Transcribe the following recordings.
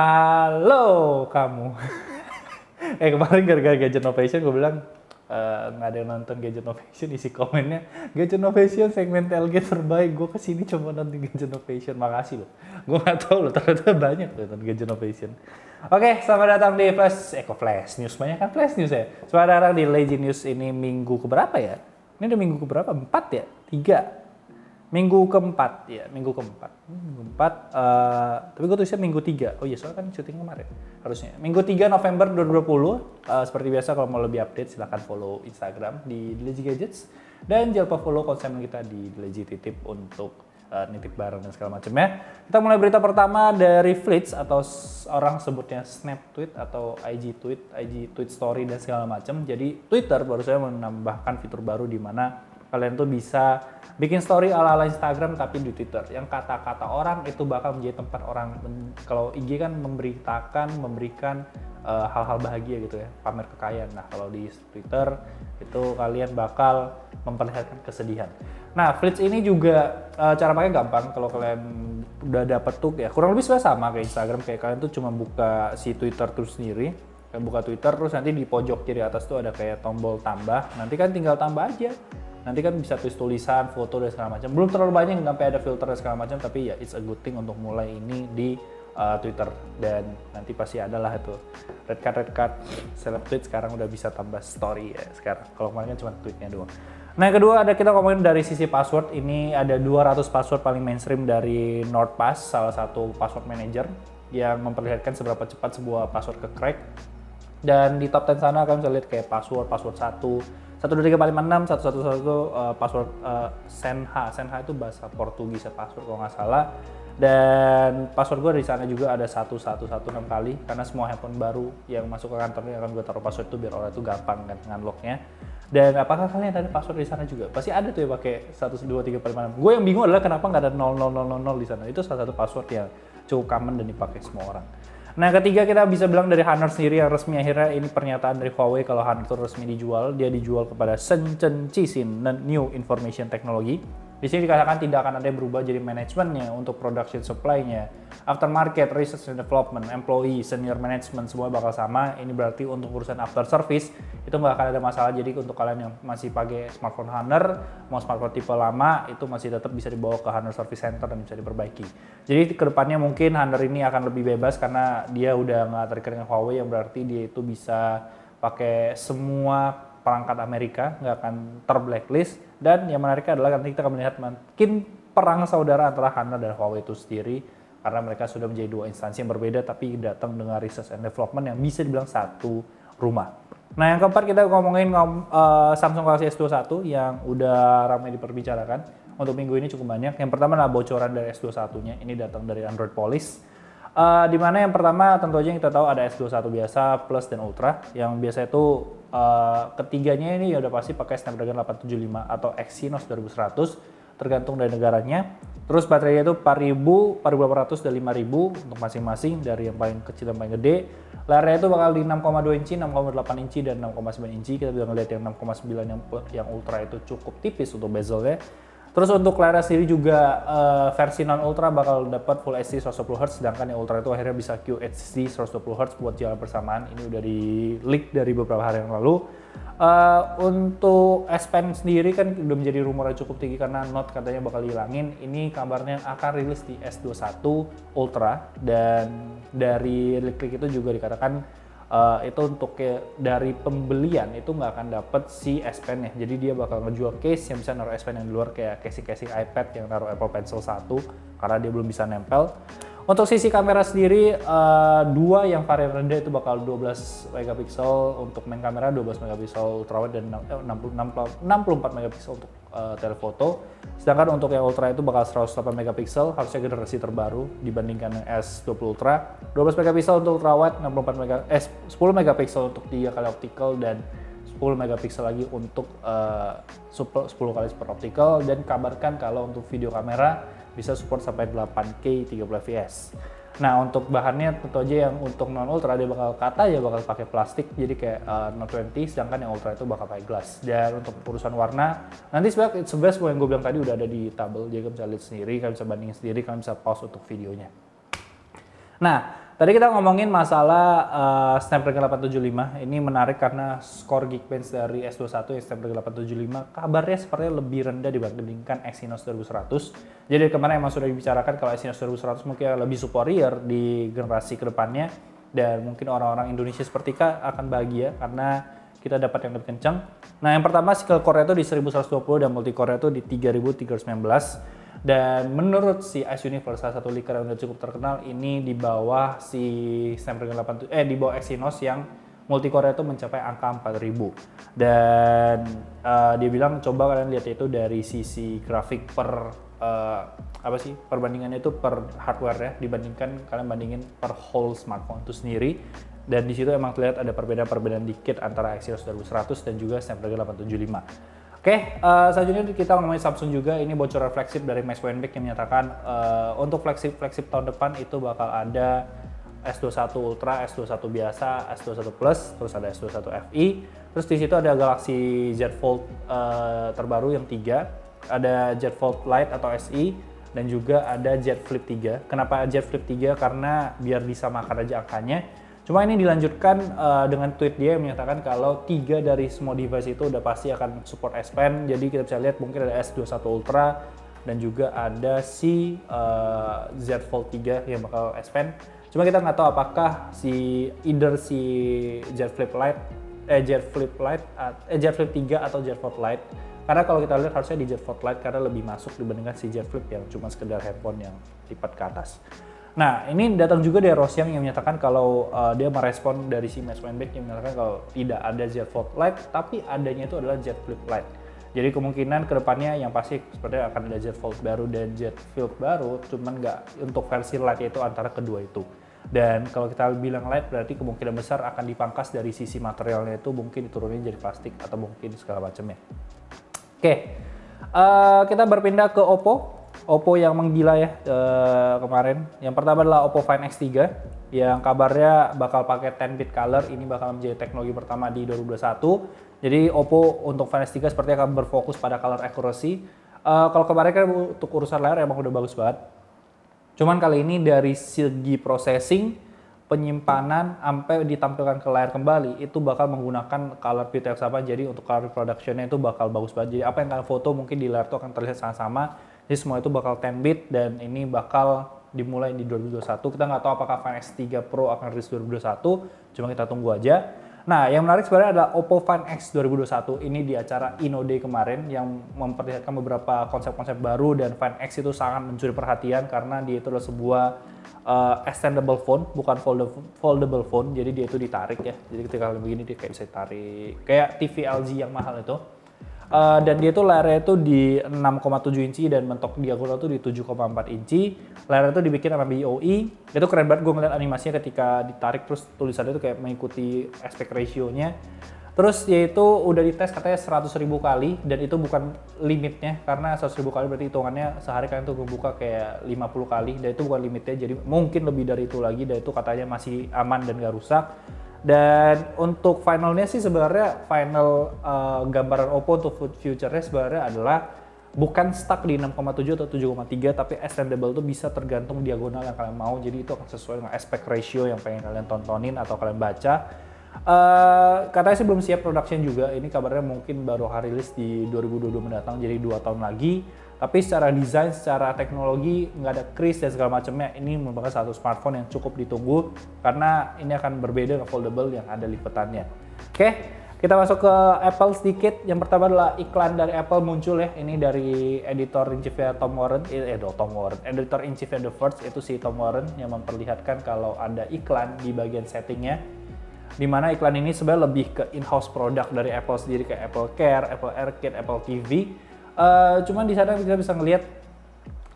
halo kamu. eh kemarin gara-gara Gadget Novation gue bilang eh, nggak uh, ada yang nonton Gadget Novation isi komennya Gadget Novation segmen TLG terbaik gue kesini coba nonton Gadget Novation makasih loh gue nggak tahu loh ternyata banyak loh nonton Gadget Novation oke okay, selamat datang di Flash Eko eh, Flash News banyak kan Flash News ya selamat datang di Lazy News ini minggu keberapa ya ini udah minggu keberapa empat ya tiga minggu keempat ya minggu keempat hmm, minggu keempat uh, tapi gue tulisnya minggu tiga oh iya soalnya kan syuting kemarin harusnya minggu tiga November 2020 uh, eh, seperti biasa kalau mau lebih update silahkan follow Instagram di Lazy Gadgets dan jangan lupa follow konsumen kita di Lazy Titip untuk uh, nitip barang dan segala macamnya kita mulai berita pertama dari Flits atau orang sebutnya Snap Tweet atau IG Tweet IG Tweet Story dan segala macam jadi Twitter baru saya menambahkan fitur baru di mana Kalian tuh bisa bikin story ala-ala Instagram tapi di Twitter. Yang kata-kata orang itu bakal menjadi tempat orang kalau IG kan memberitakan, memberikan eh, hal-hal uh, bahagia gitu ya, pamer kekayaan. Nah, kalau di Twitter itu kalian bakal memperlihatkan kesedihan. Nah, Flits ini juga uh, cara pakai gampang kalau kalian udah dapet tuh ya. Kurang lebih sudah sama kayak Instagram kayak kalian tuh cuma buka si Twitter terus sendiri. Kalian buka Twitter terus nanti di pojok kiri atas tuh ada kayak tombol tambah. Nanti kan tinggal tambah aja nanti kan bisa tulis tulisan foto dan segala macam belum terlalu banyak sampai ada filter dan segala macam tapi ya it's a good thing untuk mulai ini di uh, Twitter dan nanti pasti ada lah itu red card red card seleb tweet sekarang udah bisa tambah story ya sekarang kalau kemarin kan cuma tweetnya doang Nah yang kedua ada kita ngomongin dari sisi password, ini ada 200 password paling mainstream dari NordPass, salah satu password manager yang memperlihatkan seberapa cepat sebuah password ke crack. Dan di top 10 sana kalian bisa lihat kayak password, password 1, satu dua tiga lima enam satu satu satu eh, password uh, senha senha itu bahasa Portugis ya password kalau nggak salah dan password gue di sana juga ada satu satu satu enam kali karena semua handphone baru yang masuk ke kantor ini akan gue taruh password itu biar orang itu gampang kan nganloknya dan apakah kalian tadi password di sana juga? Pasti ada tuh ya pakai satu dua tiga empat lima enam. Gue yang bingung adalah kenapa nggak ada nol nol nol nol di sana. Itu salah satu password yang cukup common dan dipakai semua orang. Nah ketiga kita bisa bilang dari Honor sendiri yang resmi akhirnya ini pernyataan dari Huawei kalau Honor itu resmi dijual. Dia dijual kepada Shenzhen Cixin New Information Technology di sini dikatakan tidak akan ada yang berubah jadi manajemennya untuk production supply-nya. Aftermarket, research and development, employee, senior management semua bakal sama. Ini berarti untuk urusan after service itu nggak akan ada masalah. Jadi untuk kalian yang masih pakai smartphone Hunter, mau smartphone tipe lama itu masih tetap bisa dibawa ke Hunter Service Center dan bisa diperbaiki. Jadi kedepannya mungkin Hunter ini akan lebih bebas karena dia udah nggak terikat dengan Huawei yang berarti dia itu bisa pakai semua perangkat Amerika, nggak akan terblacklist. Dan yang menarik adalah nanti kita akan melihat makin perang saudara antara Hana dan Huawei itu sendiri karena mereka sudah menjadi dua instansi yang berbeda tapi datang dengan research and development yang bisa dibilang satu rumah. Nah yang keempat kita ngomongin uh, Samsung Galaxy S21 yang udah ramai diperbicarakan untuk minggu ini cukup banyak. Yang pertama adalah bocoran dari S21 nya, ini datang dari Android Police Uh, eh, dimana yang pertama tentu aja yang kita tahu ada S21 biasa, Plus dan Ultra. Yang biasa itu uh, ketiganya ini ya udah pasti pakai Snapdragon 875 atau Exynos 2100 tergantung dari negaranya. Terus baterainya itu 4000, 4800 dan 5000 untuk masing-masing dari yang paling kecil dan paling gede. Layarnya itu bakal di 6,2 inci, 6,8 inci dan 6,9 inci. Kita bisa ngeliat yang 6,9 yang yang ultra itu cukup tipis untuk bezelnya. Terus untuk Clara sendiri juga uh, versi non ultra bakal dapat full HD 120 Hz sedangkan yang ultra itu akhirnya bisa QHD 120 Hz buat jalan bersamaan. Ini udah di leak dari beberapa hari yang lalu. Uh, untuk S Pen sendiri kan udah menjadi rumor yang cukup tinggi karena Note katanya bakal dihilangin. Ini kabarnya akan rilis di S21 Ultra dan dari leak-leak itu juga dikatakan uh, itu untuk ya, dari pembelian itu nggak akan dapat si S Pen nya jadi dia bakal ngejual case yang bisa naruh S Pen yang di luar kayak casing-casing iPad yang naruh Apple Pencil 1 karena dia belum bisa nempel untuk sisi kamera sendiri, uh, dua yang varian rendah itu bakal 12 megapiksel untuk main kamera, 12 megapiksel ultrawide dan 64 eh, megapiksel untuk uh, eh, telefoto. Sedangkan untuk yang ultra itu bakal 108 megapiksel, harusnya generasi terbaru dibandingkan yang S20 Ultra. 12 megapiksel untuk ultrawide, 64 mega eh 10 megapiksel untuk tiga kali optical dan 10 megapiksel lagi untuk uh, 10 kali super optical dan kabarkan kalau untuk video kamera bisa support sampai 8K 30 fps. Nah untuk bahannya tentu aja yang untuk non ultra dia bakal kata ya bakal pakai plastik jadi kayak uh, eh, 20 sedangkan yang ultra itu bakal pakai glass. Dan untuk urusan warna nanti sebenarnya it's best yang gue bilang tadi udah ada di tabel jadi kalian bisa lihat sendiri, kalian bisa bandingin sendiri, kalian bisa pause untuk videonya. Nah Tadi kita ngomongin masalah uh, Snapdragon 875. Ini menarik karena skor Geekbench dari S21 yang Snapdragon 875 kabarnya sepertinya lebih rendah dibandingkan Exynos 2100. Jadi kemarin emang sudah dibicarakan kalau Exynos 2100 mungkin lebih superior di generasi kedepannya dan mungkin orang-orang Indonesia seperti Kak akan bahagia karena kita dapat yang lebih kencang. Nah yang pertama single core itu di 1120 dan multi core itu di 3319 dan menurut si Ice Universe, salah satu liquor yang udah cukup terkenal, ini di bawah si Snapdragon 8, eh di bawah Exynos yang multi core itu mencapai angka 4000. Dan uh, dia bilang coba kalian lihat itu dari sisi grafik per uh, apa sih perbandingannya itu per hardware ya dibandingkan kalian bandingin per whole smartphone itu sendiri dan di situ emang terlihat ada perbedaan-perbedaan dikit antara Exynos 2100 dan juga Snapdragon 875. Oke, uh, selanjutnya kita ngomongin Samsung juga. Ini bocoran flagship dari Max Weinbeck yang menyatakan uh, untuk flagship flagship tahun depan itu bakal ada S21 Ultra, S21 biasa, S21 Plus, terus ada S21 FE. Terus di situ ada Galaxy Z Fold uh, terbaru yang 3, ada Z Fold Lite atau SE dan juga ada Z Flip 3. Kenapa Z Flip 3? Karena biar bisa makan aja angkanya Cuma ini dilanjutkan uh, dengan tweet dia yang menyatakan kalau tiga dari semua device itu udah pasti akan support S Pen. Jadi kita bisa lihat mungkin ada S21 Ultra dan juga ada si uh, eh, Z Fold 3 yang bakal S Pen. Cuma kita nggak tahu apakah si either si Z Flip Lite eh Z Flip Lite eh Z Flip 3 atau Z Fold Lite. Karena kalau kita lihat harusnya di Z Fold Lite karena lebih masuk dibandingkan si Z Flip yang cuma sekedar headphone yang lipat ke atas. Nah, ini datang juga dari Rosiang yang menyatakan kalau uh, dia merespon dari si Max Weinberg yang menyatakan kalau tidak ada Z Fold Lite, tapi adanya itu adalah Z Flip Lite. Jadi kemungkinan kedepannya yang pasti sepertinya akan ada Z Fold baru dan Z Flip baru, cuman nggak untuk versi Lite itu antara kedua itu. Dan kalau kita bilang Lite berarti kemungkinan besar akan dipangkas dari sisi materialnya itu mungkin diturunin jadi plastik atau mungkin segala macamnya. Oke, okay. uh, eh, kita berpindah ke Oppo. Oppo yang menggila ya uh, kemarin. Yang pertama adalah Oppo Find X3 yang kabarnya bakal pakai 10 bit color. Ini bakal menjadi teknologi pertama di 2021. Jadi Oppo untuk Find X3 sepertinya akan berfokus pada color accuracy. Uh, kalau kemarin kan untuk urusan layar emang udah bagus banget. Cuman kali ini dari segi processing penyimpanan sampai ditampilkan ke layar kembali itu bakal menggunakan color filter yang jadi untuk color reproductionnya itu bakal bagus banget jadi apa yang kalian foto mungkin di layar itu akan terlihat sama-sama jadi semua itu bakal 10 bit dan ini bakal dimulai di 2021. Kita nggak tahu apakah Find X3 Pro akan rilis 2021, cuma kita tunggu aja. Nah, yang menarik sebenarnya adalah Oppo Find X 2021. Ini di acara Inode kemarin yang memperlihatkan beberapa konsep-konsep baru dan Find X itu sangat mencuri perhatian karena dia itu adalah sebuah uh, extendable phone, bukan foldable, phone. Jadi dia itu ditarik ya. Jadi ketika begini dia kayak bisa ditarik. Kayak TV LG yang mahal itu. Eh, dan dia tuh layarnya itu di 6,7 inci dan mentok diagonal tuh di 7,4 inci. Layarnya tuh dibikin sama BOE. Itu keren banget gue ngeliat animasinya ketika ditarik terus tulisannya tuh kayak mengikuti aspect ratio-nya. Terus itu udah dites katanya 100 ribu kali dan itu bukan limitnya karena 100 ribu kali berarti hitungannya sehari kalian tuh buka kayak 50 kali dan itu bukan limitnya jadi mungkin lebih dari itu lagi dan itu katanya masih aman dan gak rusak. Dan untuk finalnya sih sebenarnya final uh, gambaran Oppo untuk future-nya sebenarnya adalah bukan stuck di 6,7 atau 7,3 tapi extendable itu bisa tergantung diagonal yang kalian mau jadi itu akan sesuai dengan aspect ratio yang pengen kalian tontonin atau kalian baca Uh, katanya sih belum siap production juga. Ini kabarnya mungkin baru hari rilis di 2022 mendatang, jadi dua tahun lagi tapi secara desain, secara teknologi nggak ada kris dan segala macamnya. Ini merupakan satu smartphone yang cukup ditunggu karena ini akan berbeda ke foldable yang ada lipetannya. Oke, kita masuk ke Apple sedikit. Yang pertama adalah iklan dari Apple muncul ya. Ini dari editor in chiefnya Tom Warren, eh, eh Tom Warren, editor in chiefnya The Verge itu si Tom Warren yang memperlihatkan kalau ada iklan di bagian settingnya di mana iklan ini sebenarnya lebih ke in-house produk dari Apple sendiri kayak Apple Care, Apple AirKit, Apple TV Uh, cuman di sana kita bisa ngelihat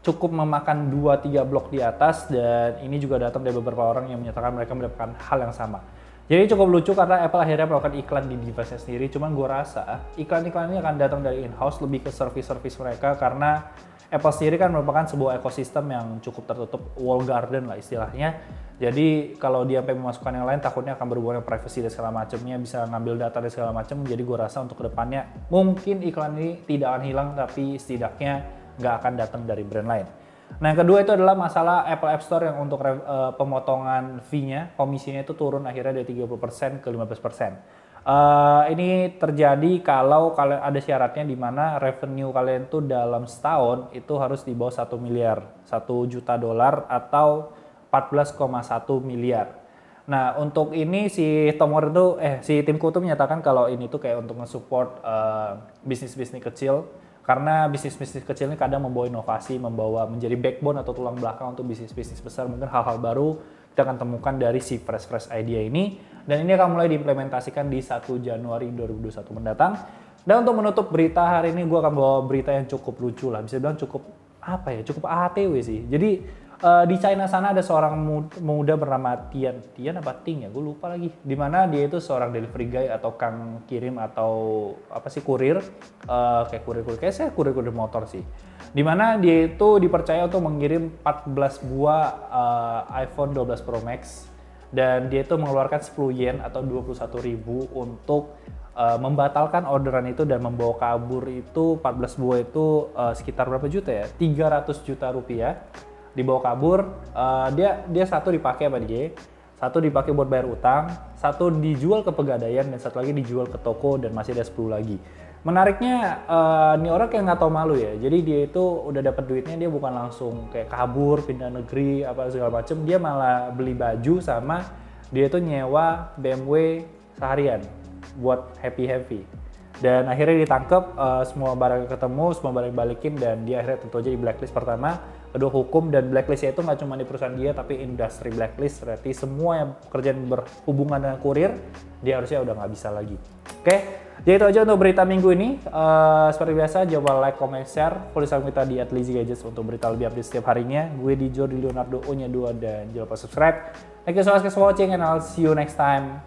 cukup memakan 2-3 blok di atas dan ini juga datang dari beberapa orang yang menyatakan mereka mendapatkan hal yang sama. Jadi cukup lucu karena Apple akhirnya melakukan iklan di device sendiri, cuman gue rasa iklan-iklan ini akan datang dari in-house lebih ke service-service mereka karena Apple sendiri kan merupakan sebuah ekosistem yang cukup tertutup, wall garden lah istilahnya. Jadi kalau dia sampai memasukkan yang lain takutnya akan berhubungan dengan privacy dan segala macamnya, bisa ngambil data dan segala macam. Jadi gue rasa untuk kedepannya mungkin iklan ini tidak akan hilang, tapi setidaknya nggak akan datang dari brand lain. Nah yang kedua itu adalah masalah Apple App Store yang untuk uh, pemotongan fee-nya, komisinya itu turun akhirnya dari 30% ke 15%. Eh, ini terjadi kalau kalian ada syaratnya di mana revenue kalian tuh dalam setahun itu harus di bawah satu miliar, satu juta dolar atau 14,1 miliar. Nah, untuk ini si Tomor itu eh si timku tuh menyatakan kalau ini tuh kayak untuk nge-support uh, bisnis-bisnis kecil karena bisnis-bisnis kecil ini kadang membawa inovasi, membawa menjadi backbone atau tulang belakang untuk bisnis-bisnis besar, mungkin hal-hal baru kita akan temukan dari si Fresh Fresh Idea ini dan ini akan mulai diimplementasikan di 1 Januari 2021 mendatang. Dan untuk menutup berita hari ini gue akan bawa berita yang cukup lucu lah, bisa bilang cukup apa ya cukup ATW sih. Jadi uh, di China sana ada seorang muda bernama Tian, Tian apa Ting ya, gue lupa lagi. di mana dia itu seorang delivery guy atau kang kirim atau apa sih kurir, uh, kayak kurir-kurir, kayak saya kurir-kurir motor sih. di mana dia itu dipercaya untuk mengirim 14 buah uh, iPhone 12 Pro Max dan dia itu mengeluarkan 10 yen atau 21 ribu untuk uh, membatalkan orderan itu dan membawa kabur itu 14 buah itu uh, sekitar berapa juta ya? 300 juta rupiah dibawa kabur. Uh, dia dia satu dipakai apa dia? Satu dipakai buat bayar utang, satu dijual ke pegadaian dan satu lagi dijual ke toko dan masih ada 10 lagi. Menariknya uh, ini orang kayak nggak tau malu ya. Jadi dia itu udah dapat duitnya dia bukan langsung kayak kabur pindah negeri apa segala macem. Dia malah beli baju sama dia itu nyewa BMW seharian buat happy happy dan akhirnya ditangkap uh, eh, semua barang ketemu semua barang balikin dan dia akhirnya tentu aja di blacklist pertama aduh hukum dan blacklist itu nggak cuma di perusahaan dia tapi industri blacklist berarti semua yang kerjaan berhubungan dengan kurir dia harusnya udah nggak bisa lagi oke okay? jadi itu aja untuk berita minggu ini uh, seperti biasa coba like comment share follow Instagram kita di at gadgets untuk berita lebih update setiap harinya gue di Jordi Leonardo O nya 2 dan jangan lupa subscribe thank you so much for watching and I'll see you next time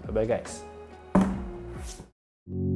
bye bye guys thank you